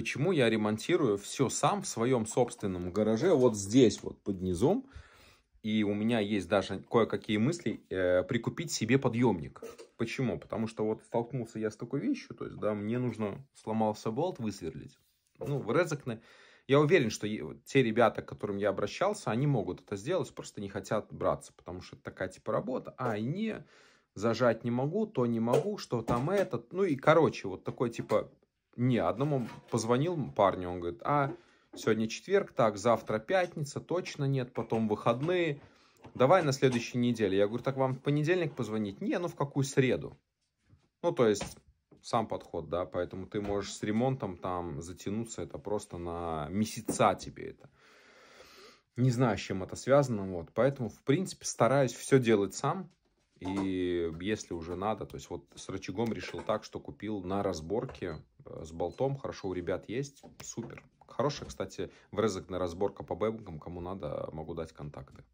почему я ремонтирую все сам в своем собственном гараже, вот здесь вот под низом. И у меня есть даже кое-какие мысли э, прикупить себе подъемник. Почему? Потому что вот столкнулся я с такой вещью, то есть, да, мне нужно сломался болт высверлить. Ну, в Резакне. Я уверен, что те ребята, к которым я обращался, они могут это сделать, просто не хотят браться, потому что это такая типа работа. А, не, зажать не могу, то не могу, что там этот. Ну и, короче, вот такой типа не, одному позвонил парню, он говорит, а, сегодня четверг, так, завтра пятница, точно нет, потом выходные, давай на следующей неделе. Я говорю, так вам в понедельник позвонить? Не, ну в какую среду? Ну, то есть, сам подход, да, поэтому ты можешь с ремонтом там затянуться, это просто на месяца тебе это. Не знаю, с чем это связано, вот, поэтому, в принципе, стараюсь все делать сам, и если уже надо, то есть вот с рычагом решил так, что купил на разборке Э, с болтом. Хорошо, у ребят есть. Супер. Хорошая, кстати, в на разборка по бэмкам. Кому надо, могу дать контакты.